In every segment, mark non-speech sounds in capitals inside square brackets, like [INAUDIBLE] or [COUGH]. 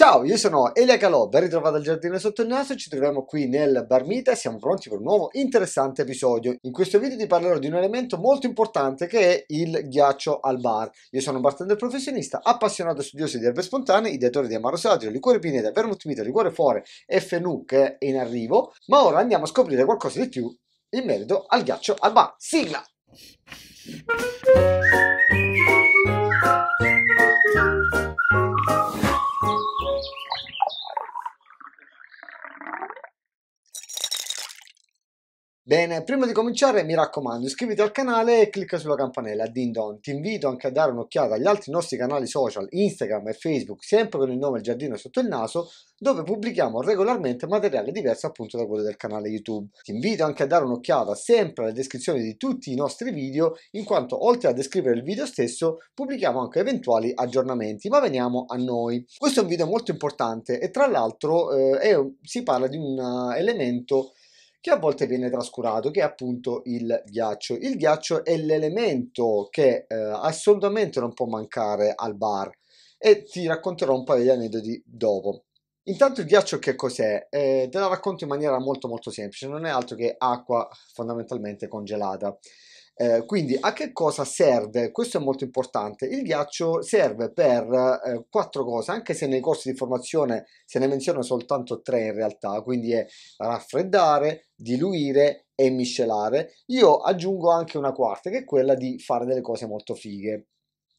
Ciao, io sono Elia Calò, ben ritrovato al giardino sotto il naso, ci troviamo qui nel Barmita e siamo pronti per un nuovo interessante episodio. In questo video ti parlerò di un elemento molto importante che è il ghiaccio al bar. Io sono un bartender professionista, appassionato e studioso di erbe spontanee, ideatore di amaro satiro, liquore pineta, vermouth mite, liquore fore e fenù che è in arrivo, ma ora andiamo a scoprire qualcosa di più in merito al ghiaccio al bar. Sigla! Eh, prima di cominciare mi raccomando iscriviti al canale e clicca sulla campanella ding dong. Ti invito anche a dare un'occhiata agli altri nostri canali social Instagram e Facebook sempre con il nome Il Giardino sotto il naso dove pubblichiamo regolarmente materiale diverso appunto da quello del canale YouTube. Ti invito anche a dare un'occhiata sempre alla descrizione di tutti i nostri video in quanto oltre a descrivere il video stesso pubblichiamo anche eventuali aggiornamenti ma veniamo a noi. Questo è un video molto importante e tra l'altro eh, si parla di un eh, elemento che a volte viene trascurato, che è appunto il ghiaccio. Il ghiaccio è l'elemento che eh, assolutamente non può mancare al bar e ti racconterò un paio di aneddoti dopo. Intanto il ghiaccio che cos'è? Eh, te la racconto in maniera molto molto semplice, non è altro che acqua fondamentalmente congelata. Eh, quindi a che cosa serve? Questo è molto importante. Il ghiaccio serve per eh, quattro cose, anche se nei corsi di formazione se ne menzionano soltanto tre in realtà, quindi è raffreddare, diluire e miscelare. Io aggiungo anche una quarta, che è quella di fare delle cose molto fighe.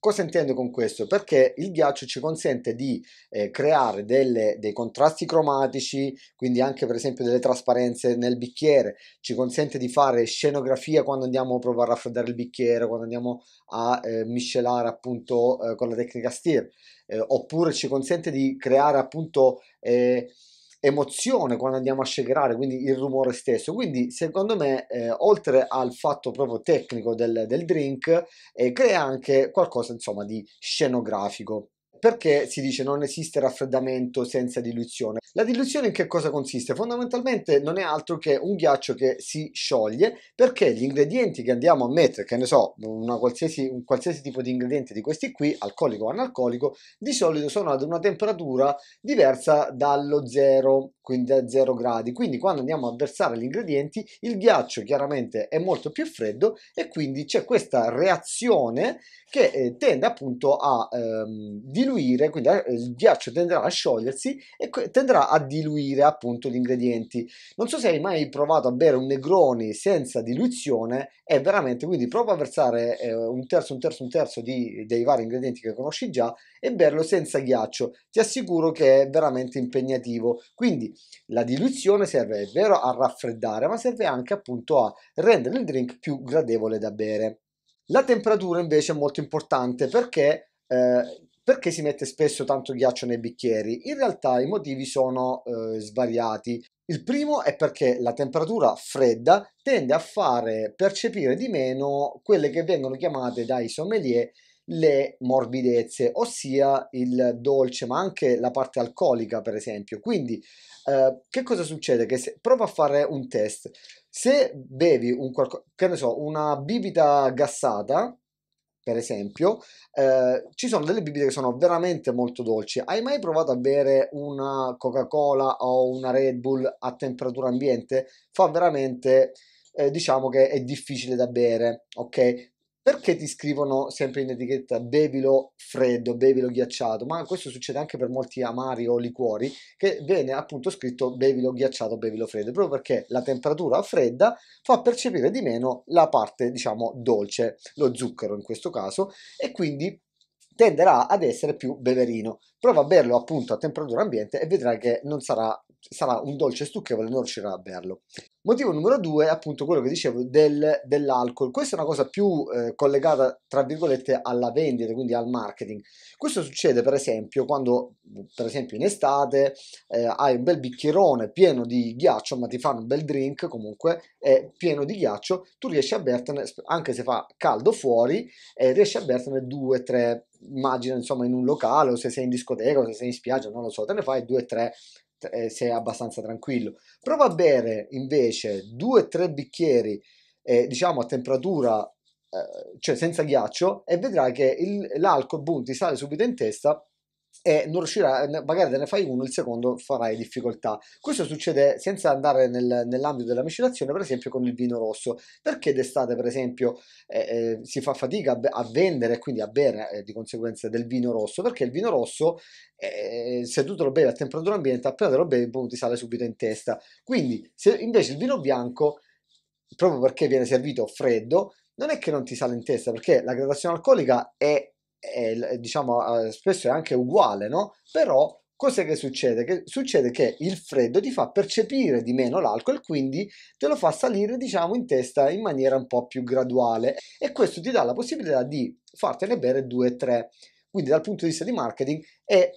Cosa intendo con questo? Perché il ghiaccio ci consente di eh, creare delle, dei contrasti cromatici, quindi anche per esempio delle trasparenze nel bicchiere, ci consente di fare scenografia quando andiamo a provare a raffreddare il bicchiere, quando andiamo a eh, miscelare appunto eh, con la tecnica stir, eh, oppure ci consente di creare appunto eh, emozione quando andiamo a shakerare, quindi il rumore stesso. Quindi secondo me, eh, oltre al fatto proprio tecnico del, del drink, eh, crea anche qualcosa insomma di scenografico. Perché si dice non esiste raffreddamento senza diluizione? La diluizione in che cosa consiste? Fondamentalmente non è altro che un ghiaccio che si scioglie perché gli ingredienti che andiamo a mettere, che ne so, qualsiasi, un qualsiasi tipo di ingrediente di questi qui, alcolico o analcolico, di solito sono ad una temperatura diversa dallo zero, quindi a zero gradi. Quindi quando andiamo a versare gli ingredienti, il ghiaccio chiaramente è molto più freddo e quindi c'è questa reazione che eh, tende appunto a ehm, diluire diluire, quindi eh, il ghiaccio tenderà a sciogliersi e tenderà a diluire appunto gli ingredienti. Non so se hai mai provato a bere un Negroni senza diluizione, è veramente, quindi prova a versare eh, un terzo, un terzo, un terzo di, dei vari ingredienti che conosci già e berlo senza ghiaccio. Ti assicuro che è veramente impegnativo. Quindi la diluizione serve, è vero, a raffreddare, ma serve anche appunto a rendere il drink più gradevole da bere. La temperatura invece è molto importante perché eh, perché si mette spesso tanto ghiaccio nei bicchieri? In realtà i motivi sono eh, svariati. Il primo è perché la temperatura fredda tende a fare percepire di meno quelle che vengono chiamate dai sommelier le morbidezze, ossia il dolce, ma anche la parte alcolica, per esempio. Quindi, eh, che cosa succede? Che se prova a fare un test, se bevi un qualco- che ne so, una bibita gassata, per esempio, eh, ci sono delle bibite che sono veramente molto dolci. Hai mai provato a bere una Coca-Cola o una Red Bull a temperatura ambiente? Fa veramente, eh, diciamo che è difficile da bere, ok? perché ti scrivono sempre in etichetta bevilo freddo, bevilo ghiacciato? Ma questo succede anche per molti amari o liquori che viene appunto scritto bevilo ghiacciato, bevilo freddo, proprio perché la temperatura fredda fa percepire di meno la parte, diciamo, dolce, lo zucchero in questo caso, e quindi tenderà ad essere più beverino prova a berlo appunto a temperatura ambiente e vedrai che non sarà, sarà un dolce stucchevole, non riuscirà a berlo. Motivo numero due è appunto quello che dicevo del, dell'alcol. Questa è una cosa più eh, collegata, tra virgolette, alla vendita, quindi al marketing. Questo succede per esempio quando, per esempio in estate, eh, hai un bel bicchierone pieno di ghiaccio, ma ti fanno un bel drink comunque, è pieno di ghiaccio, tu riesci a bertene, anche se fa caldo fuori, eh, riesci a bertene due, tre, immagina insomma in un locale o se sei in discoteca discoteca o se sei in spiaggia, non lo so, te ne fai due o tre eh, sei abbastanza tranquillo. Prova a bere invece due o tre bicchieri, eh, diciamo a temperatura, eh, cioè senza ghiaccio, e vedrai che il, l'alcol boom ti sale subito in testa e non riuscirà, magari ne fai uno, il secondo farai difficoltà. Questo succede senza andare nel, nell'ambito della miscelazione, per esempio con il vino rosso, perché d'estate, per esempio, eh, eh, si fa fatica a, a vendere quindi a bere eh, di conseguenza del vino rosso, perché il vino rosso, eh, se tu te lo bevi a temperatura ambiente, appena te lo bevi, boom, ti sale subito in testa. Quindi, se invece il vino bianco, proprio perché viene servito freddo, non è che non ti sale in testa, perché la gradazione alcolica è è, diciamo, eh, spesso è anche uguale, no? Però cos'è che succede? Che succede che il freddo ti fa percepire di meno l'alcol, quindi te lo fa salire, diciamo, in testa in maniera un po' più graduale e questo ti dà la possibilità di fartene bere 2-3. Quindi dal punto di vista di marketing è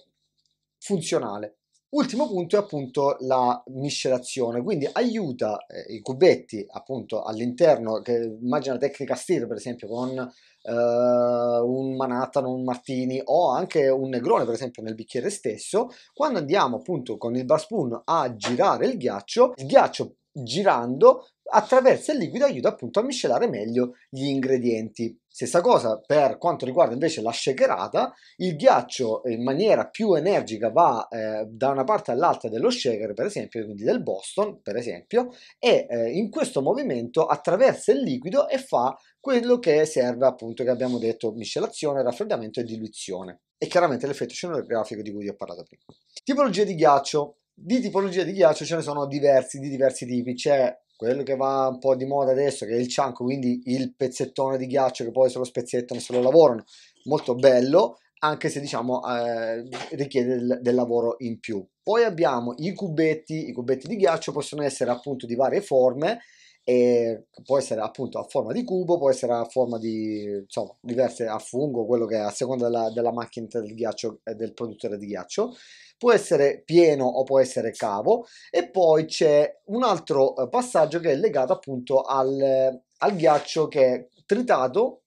funzionale. Ultimo punto è appunto la miscelazione, quindi aiuta eh, i cubetti appunto all'interno, che immagina la tecnica stir per esempio con eh, un Manhattan, un Martini o anche un Negrone per esempio nel bicchiere stesso, quando andiamo appunto con il bar spoon a girare il ghiaccio, il ghiaccio girando attraverso il liquido aiuta appunto a miscelare meglio gli ingredienti. Stessa cosa per quanto riguarda invece la shakerata, il ghiaccio in maniera più energica va eh, da una parte all'altra dello shaker, per esempio, quindi del Boston, per esempio, e eh, in questo movimento attraversa il liquido e fa quello che serve appunto che abbiamo detto miscelazione, raffreddamento e diluizione. E chiaramente l'effetto scenografico di cui vi ho parlato prima. Tipologie di ghiaccio. Di tipologie di ghiaccio ce ne sono diversi, di diversi tipi. C'è quello che va un po' di moda adesso, che è il cianco, quindi il pezzettone di ghiaccio che poi se lo spezzettano, se lo lavorano, molto bello, anche se diciamo eh, richiede del, del, lavoro in più. Poi abbiamo i cubetti, i cubetti di ghiaccio possono essere appunto di varie forme e può essere appunto a forma di cubo, può essere a forma di insomma diverse a fungo, quello che è a seconda della, della macchina del ghiaccio e eh, del produttore di ghiaccio. Può essere pieno o può essere cavo e poi c'è un altro eh, passaggio che è legato appunto al, al ghiaccio che è tritato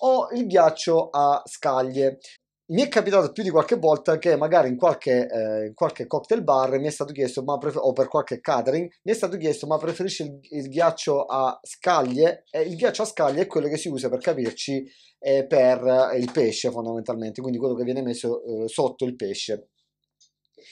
o il ghiaccio a scaglie mi è capitato più di qualche volta che magari in qualche, eh, in qualche cocktail bar mi è stato chiesto, prefer- o per qualche catering, mi è stato chiesto ma preferisci il, il, ghiaccio a scaglie? E il ghiaccio a scaglie è quello che si usa per capirci eh, per il pesce fondamentalmente, quindi quello che viene messo eh, sotto il pesce.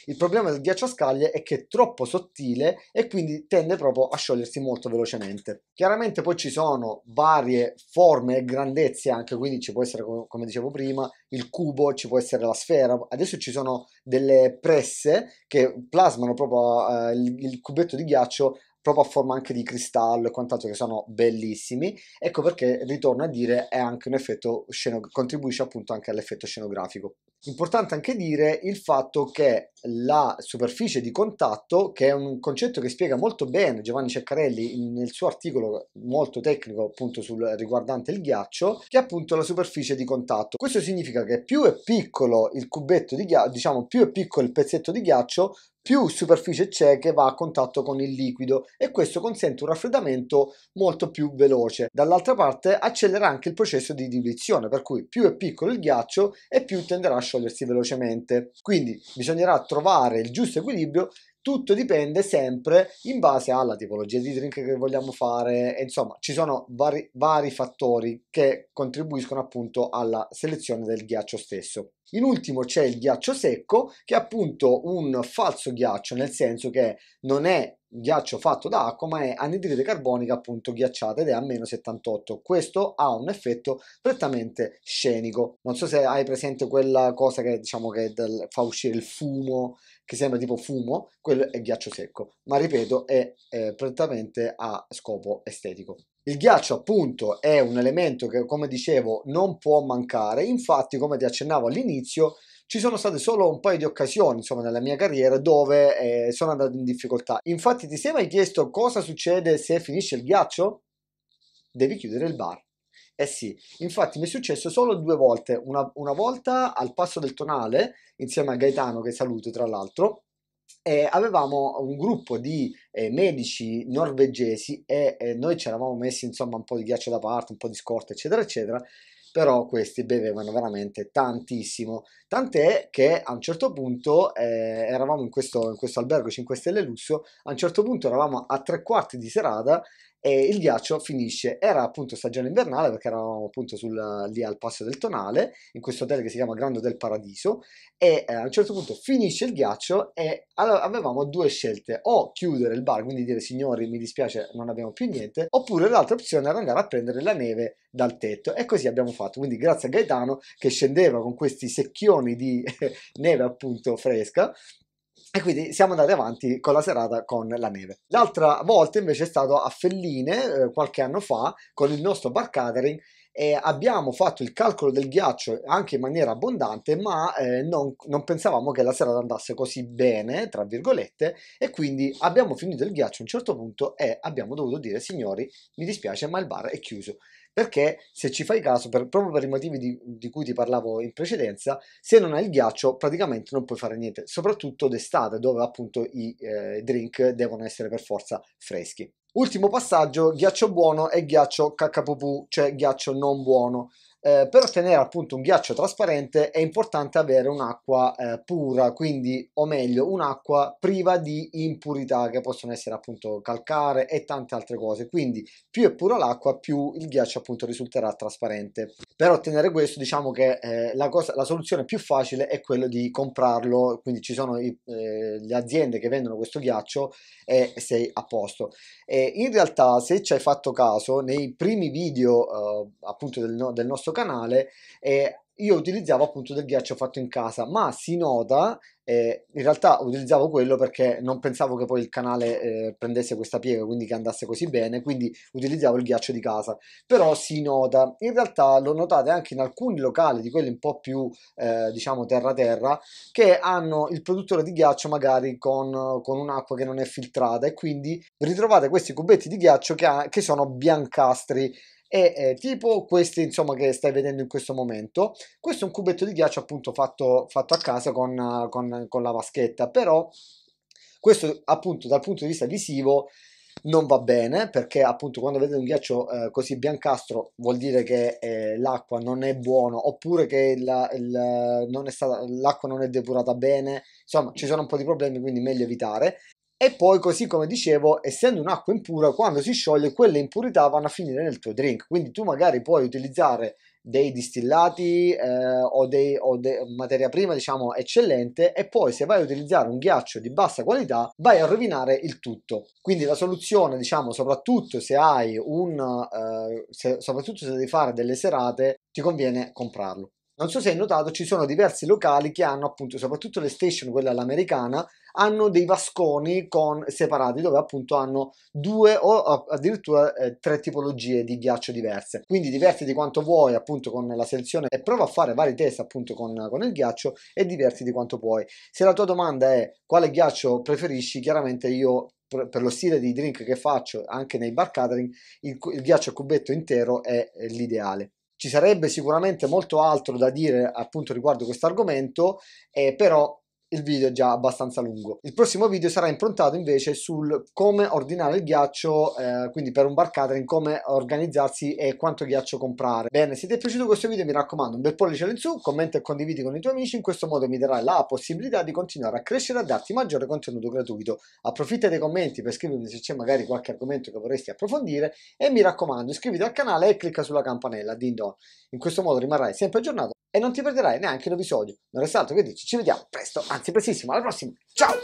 Il problema del ghiaccio a scaglie è che è troppo sottile e quindi tende proprio a sciogliersi molto velocemente. Chiaramente poi ci sono varie forme e grandezze anche, quindi ci può essere, come dicevo prima, il cubo, ci può essere la sfera. Adesso ci sono delle presse che plasmano proprio eh, il, il cubetto di ghiaccio proprio a forma anche di cristallo e quant'altro che sono bellissimi ecco perché ritorno a dire è anche un effetto scenografico contribuisce appunto anche all'effetto scenografico Importante anche dire il fatto che la superficie di contatto, che è un concetto che spiega molto bene Giovanni Ceccarelli nel suo articolo molto tecnico appunto sul, riguardante il ghiaccio, che è appunto la superficie di contatto. Questo significa che più è piccolo il cubetto di ghiaccio, diciamo più è piccolo il pezzetto di ghiaccio, più superficie c'è che va a contatto con il liquido e questo consente un raffreddamento molto più veloce. Dall'altra parte accelera anche il processo di diluizione, per cui più è piccolo il ghiaccio e più tenderà a sciogliere sciogliersi velocemente. Quindi bisognerà trovare il giusto equilibrio tutto dipende sempre in base alla tipologia di drink che vogliamo fare, insomma ci sono vari, vari, fattori che contribuiscono appunto alla selezione del ghiaccio stesso. In ultimo c'è il ghiaccio secco che è appunto un falso ghiaccio nel senso che non è ghiaccio fatto da acqua ma è anidride carbonica appunto ghiacciata ed è a meno 78 questo ha un effetto prettamente scenico non so se hai presente quella cosa che diciamo che del, fa uscire il fumo che sembra tipo fumo, quello è ghiaccio secco, ma ripeto è eh, prettamente a scopo estetico. Il ghiaccio appunto è un elemento che come dicevo non può mancare, infatti come ti accennavo all'inizio ci sono state solo un paio di occasioni insomma nella mia carriera dove eh, sono andato in difficoltà. Infatti ti sei mai chiesto cosa succede se finisce il ghiaccio? Devi chiudere il bar. Eh sì, infatti mi è successo solo due volte, una, una volta al passo del tonale, insieme a Gaetano che saluto tra l'altro, eh, avevamo un gruppo di eh, medici norvegesi e eh, noi ci eravamo messi insomma un po' di ghiaccio da parte, un po' di scorta eccetera eccetera però questi bevevano veramente tantissimo, tant'è che a un certo punto eh, eravamo in questo, in questo albergo 5 stelle lusso, a un certo punto eravamo a tre quarti di serata e il ghiaccio finisce. Era appunto stagione invernale perché eravamo appunto sul, lì al passo del Tonale, in questo hotel che si chiama Grande del Paradiso e eh, a un certo punto finisce il ghiaccio e allora avevamo due scelte, o chiudere il bar, quindi dire signori mi dispiace non abbiamo più niente, oppure l'altra opzione era andare a prendere la neve dal tetto e così abbiamo fatto. Quindi grazie a Gaetano che scendeva con questi secchioni di [LAUGHS] neve appunto fresca e quindi siamo andati avanti con la serata con la neve. L'altra volta invece è stato a Felline, eh, qualche anno fa, con il nostro bar catering e abbiamo fatto il calcolo del ghiaccio anche in maniera abbondante, ma eh, non, non, pensavamo che la serata andasse così bene, tra virgolette, e quindi abbiamo finito il ghiaccio a un certo punto e eh, abbiamo dovuto dire signori, mi dispiace ma il bar è chiuso perché se ci fai caso, per, proprio per i motivi di, di, cui ti parlavo in precedenza, se non hai il ghiaccio praticamente non puoi fare niente, soprattutto d'estate dove appunto i eh, drink devono essere per forza freschi. Ultimo passaggio, ghiaccio buono e ghiaccio caccapupù, cioè ghiaccio non buono eh, per ottenere appunto un ghiaccio trasparente è importante avere un'acqua eh, pura, quindi o meglio un'acqua priva di impurità che possono essere appunto calcare e tante altre cose. Quindi più è pura l'acqua, più il ghiaccio appunto risulterà trasparente. Per ottenere questo diciamo che eh, la, cosa, la, soluzione più facile è quella di comprarlo, quindi ci sono i, eh, le aziende che vendono questo ghiaccio e sei a posto. E in realtà se ci hai fatto caso nei primi video eh, appunto del, del nostro canale e eh, io utilizzavo appunto del ghiaccio fatto in casa, ma si nota, eh, in realtà utilizzavo quello perché non pensavo che poi il canale eh, prendesse questa piega, quindi che andasse così bene, quindi utilizzavo il ghiaccio di casa, però si nota, in realtà lo notate anche in alcuni locali di quelli un po' più eh, diciamo terra-terra, che hanno il produttore di ghiaccio magari con, con un'acqua che non è filtrata e quindi ritrovate questi cubetti di ghiaccio che, ha, che sono biancastri, e eh, tipo questi insomma che stai vedendo in questo momento questo è un cubetto di ghiaccio appunto fatto, fatto a casa con, con, con la vaschetta però questo appunto dal punto di vista visivo non va bene perché appunto quando vedete un ghiaccio eh, così biancastro vuol dire che eh, l'acqua non è buona oppure che la, il, non è stata, l'acqua non è depurata bene insomma ci sono un po' di problemi quindi meglio evitare e poi, così come dicevo, essendo un'acqua impura, quando si scioglie, quelle impurità vanno a finire nel tuo drink. Quindi tu magari puoi utilizzare dei distillati eh, o, dei, o de, materia prima diciamo eccellente e poi se vai a utilizzare un ghiaccio di bassa qualità vai a rovinare il tutto quindi la soluzione diciamo soprattutto se hai un eh, se, soprattutto se devi fare delle serate ti conviene comprarlo non so se hai notato ci sono diversi locali che hanno appunto soprattutto le station quella all'americana hanno dei vasconi con, separati dove appunto hanno due o addirittura eh, tre tipologie di ghiaccio diverse. Quindi diversi di quanto vuoi appunto con la selezione e prova a fare vari test appunto con, con il ghiaccio e diversi di quanto puoi. Se la tua domanda è quale ghiaccio preferisci, chiaramente io per lo stile di drink che faccio anche nei bar catering, il, il ghiaccio a cubetto intero è, è l'ideale. Ci sarebbe sicuramente molto altro da dire appunto riguardo questo argomento, eh, però il video è già abbastanza lungo. Il prossimo video sarà improntato invece sul come ordinare il ghiaccio, eh, quindi per un bar in come organizzarsi e quanto ghiaccio comprare. Bene, se ti è piaciuto questo video mi raccomando un bel pollice in su, commenta e condividi con i tuoi amici, in questo modo mi darai la possibilità di continuare a crescere e a darti maggiore contenuto gratuito. Approfitta dei commenti per scrivermi se c'è magari qualche argomento che vorresti approfondire e mi raccomando iscriviti al canale e clicca sulla campanella, din don. In questo modo rimarrai sempre aggiornato e non ti perderai neanche l'episodio. Non resta altro che dici, ci vediamo presto, anzi ragazzi, prestissimo, alla prossima, ciao!